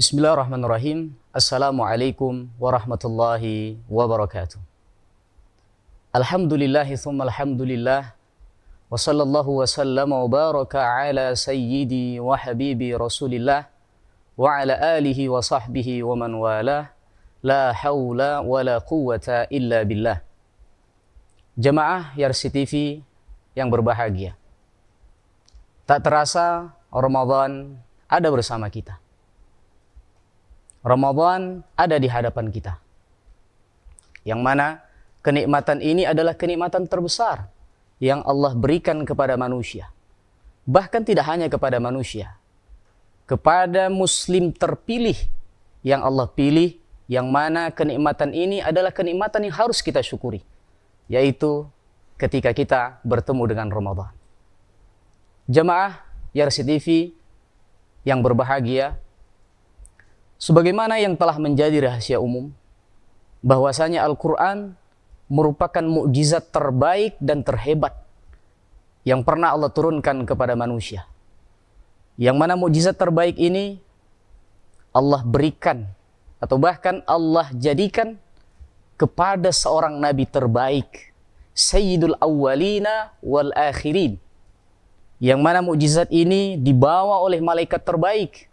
Bismillahirrahmanirrahim. Assalamualaikum warahmatullahi wabarakatuh. Alhamdulillahi thumma alhamdulillah. Wa sallallahu wa sallama wa baraka ala sayyidi wa habibi rasulillah. Wa ala alihi wa sahbihi wa man walah. La hawla wa la quwata illa billah. Jemaah Yarsi TV yang berbahagia. Tak terasa Ramadan ada bersama kita Ramadan ada di hadapan kita. Yang mana kenikmatan ini adalah kenikmatan terbesar yang Allah berikan kepada manusia. Bahkan tidak hanya kepada manusia, kepada muslim terpilih yang Allah pilih yang mana kenikmatan ini adalah kenikmatan yang harus kita syukuri yaitu ketika kita bertemu dengan Ramadan. Jemaah Yarsi TV yang berbahagia, sebagaimana yang telah menjadi rahasia umum bahwasanya Al-Qur'an merupakan mukjizat terbaik dan terhebat yang pernah Allah turunkan kepada manusia. Yang mana mukjizat terbaik ini Allah berikan atau bahkan Allah jadikan kepada seorang nabi terbaik, Sayyidul Awwalina wal Akhirin. Yang mana mukjizat ini dibawa oleh malaikat terbaik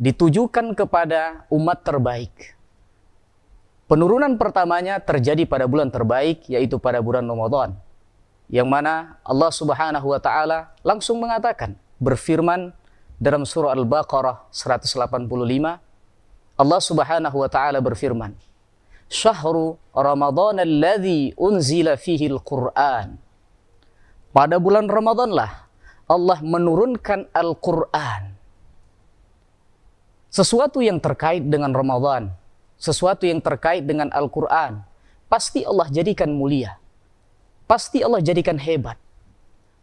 ditujukan kepada umat terbaik. Penurunan pertamanya terjadi pada bulan terbaik yaitu pada bulan Ramadan. Yang mana Allah Subhanahu wa taala langsung mengatakan berfirman dalam surah Al-Baqarah 185 Allah Subhanahu wa taala berfirman Syahru Ramadan alladhi unzila fihi al-Qur'an Pada bulan Ramadanlah Allah menurunkan Al-Qur'an sesuatu yang terkait dengan Ramadan, sesuatu yang terkait dengan Al-Quran, pasti Allah jadikan mulia. Pasti Allah jadikan hebat.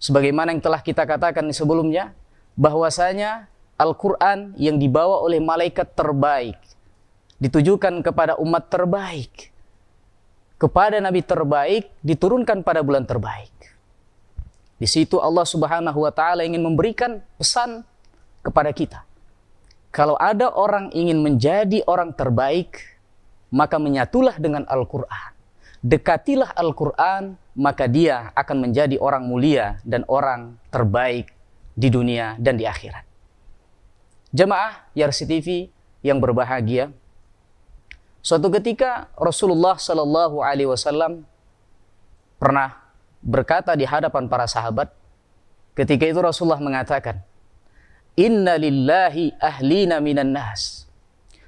Sebagaimana yang telah kita katakan sebelumnya, bahwasanya Al-Quran yang dibawa oleh malaikat terbaik, ditujukan kepada umat terbaik, kepada nabi terbaik, diturunkan pada bulan terbaik. Di situ Allah Subhanahu wa taala ingin memberikan pesan kepada kita kalau ada orang ingin menjadi orang terbaik, maka menyatulah dengan Al-Quran. Dekatilah Al-Quran, maka dia akan menjadi orang mulia dan orang terbaik di dunia dan di akhirat. Jemaah Yarsi TV yang berbahagia, suatu ketika Rasulullah Shallallahu Alaihi Wasallam pernah berkata di hadapan para sahabat, ketika itu Rasulullah mengatakan, Inna lillahi ahlina minan nas.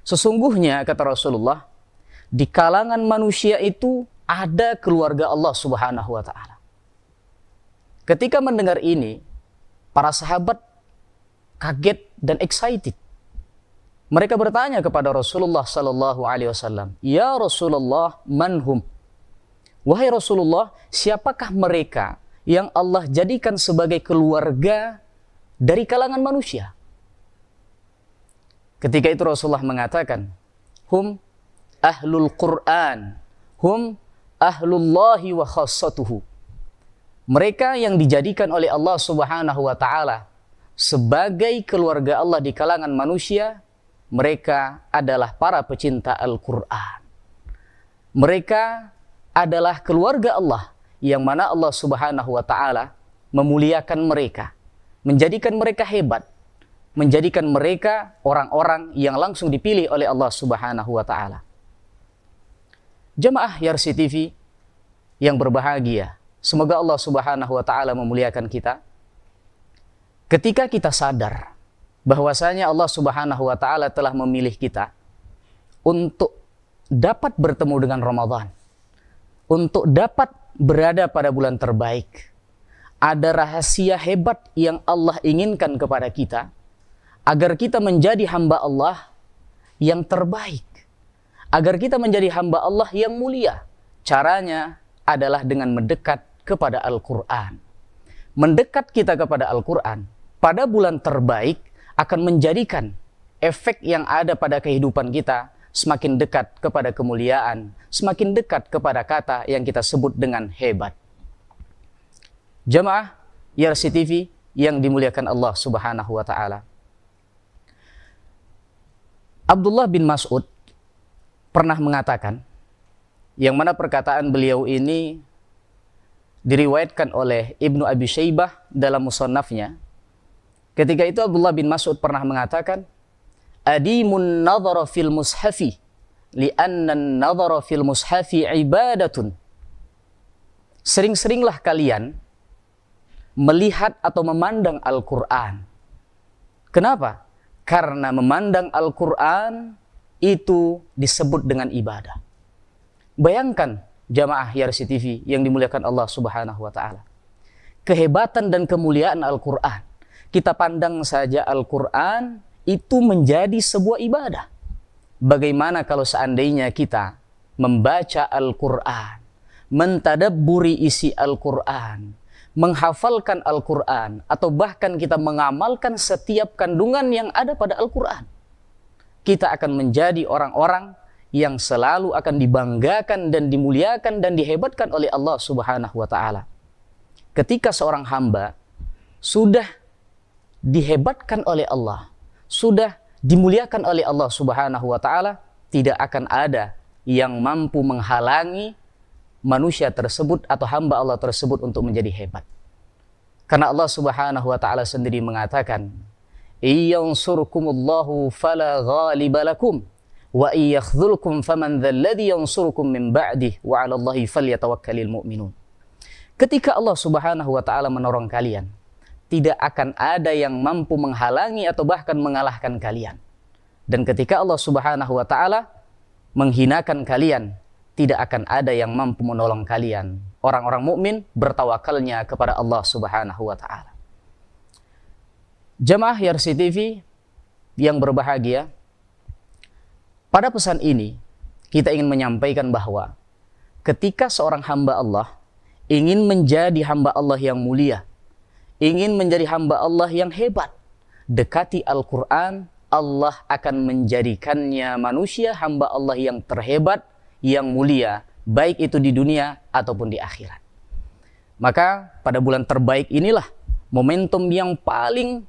Sesungguhnya kata Rasulullah, di kalangan manusia itu ada keluarga Allah Subhanahu wa taala. Ketika mendengar ini, para sahabat kaget dan excited. Mereka bertanya kepada Rasulullah sallallahu alaihi wasallam, "Ya Rasulullah, manhum?" Wahai Rasulullah, siapakah mereka yang Allah jadikan sebagai keluarga dari kalangan manusia. Ketika itu Rasulullah mengatakan, hum ahlul Quran, hum ahlullahi wa khassatuhu. Mereka yang dijadikan oleh Allah Subhanahu wa taala sebagai keluarga Allah di kalangan manusia, mereka adalah para pecinta Al-Qur'an. Mereka adalah keluarga Allah yang mana Allah Subhanahu wa taala memuliakan mereka menjadikan mereka hebat, menjadikan mereka orang-orang yang langsung dipilih oleh Allah Subhanahu wa taala. Jemaah Yarsi TV yang berbahagia, semoga Allah Subhanahu wa taala memuliakan kita. Ketika kita sadar bahwasanya Allah Subhanahu wa taala telah memilih kita untuk dapat bertemu dengan Ramadan, untuk dapat berada pada bulan terbaik, ada rahasia hebat yang Allah inginkan kepada kita agar kita menjadi hamba Allah yang terbaik, agar kita menjadi hamba Allah yang mulia. Caranya adalah dengan mendekat kepada Al-Quran. Mendekat kita kepada Al-Quran pada bulan terbaik akan menjadikan efek yang ada pada kehidupan kita semakin dekat kepada kemuliaan, semakin dekat kepada kata yang kita sebut dengan hebat. Jamaah e TV yang dimuliakan Allah Subhanahu wa taala. Abdullah bin Mas'ud pernah mengatakan yang mana perkataan beliau ini diriwayatkan oleh Ibnu Abi Syaibah dalam musonafnya. Ketika itu Abdullah bin Mas'ud pernah mengatakan, "Adimun nadhara fil mushafi li'anna an-nadhara fil mushafi ibadatun." Sering-seringlah kalian melihat atau memandang Al-Quran. Kenapa? Karena memandang Al-Quran itu disebut dengan ibadah. Bayangkan jamaah Yarsi TV yang dimuliakan Allah Subhanahu wa taala. Kehebatan dan kemuliaan Al-Qur'an. Kita pandang saja Al-Qur'an itu menjadi sebuah ibadah. Bagaimana kalau seandainya kita membaca Al-Qur'an, mentadaburi isi Al-Qur'an, menghafalkan Al-Quran atau bahkan kita mengamalkan setiap kandungan yang ada pada Al-Quran. Kita akan menjadi orang-orang yang selalu akan dibanggakan dan dimuliakan dan dihebatkan oleh Allah Subhanahu wa taala. Ketika seorang hamba sudah dihebatkan oleh Allah, sudah dimuliakan oleh Allah Subhanahu wa taala, tidak akan ada yang mampu menghalangi manusia tersebut atau hamba Allah tersebut untuk menjadi hebat. Karena Allah Subhanahu wa taala sendiri mengatakan, "Iyansurkumullahu fala ghalibalakum wa iyakhdzulkum faman dzalladzi yansurukum min ba'dih wa 'ala Allahi falyatawakkalul mu'minun." Ketika Allah Subhanahu wa taala menolong kalian, tidak akan ada yang mampu menghalangi atau bahkan mengalahkan kalian. Dan ketika Allah Subhanahu wa taala menghinakan kalian, tidak akan ada yang mampu menolong kalian. Orang-orang mukmin bertawakalnya kepada Allah Subhanahu wa taala. Jemaah Yarsi TV yang berbahagia, pada pesan ini kita ingin menyampaikan bahwa ketika seorang hamba Allah ingin menjadi hamba Allah yang mulia, ingin menjadi hamba Allah yang hebat, dekati Al-Quran, Allah akan menjadikannya manusia hamba Allah yang terhebat, yang mulia, baik itu di dunia ataupun di akhirat. Maka pada bulan terbaik inilah momentum yang paling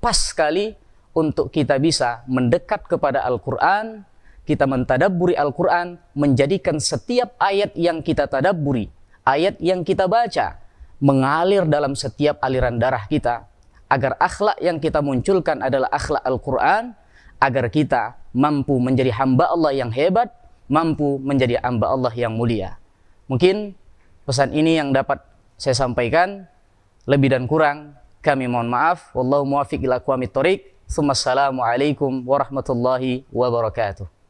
pas sekali untuk kita bisa mendekat kepada Al-Quran, kita mentadaburi Al-Quran, menjadikan setiap ayat yang kita tadaburi, ayat yang kita baca, mengalir dalam setiap aliran darah kita, agar akhlak yang kita munculkan adalah akhlak Al-Quran, agar kita mampu menjadi hamba Allah yang hebat, mampu menjadi hamba Allah yang mulia. Mungkin pesan ini yang dapat saya sampaikan lebih dan kurang kami mohon maaf wallahu muwaffiq ila aqwamit thoriq. Assalamualaikum warahmatullahi wabarakatuh.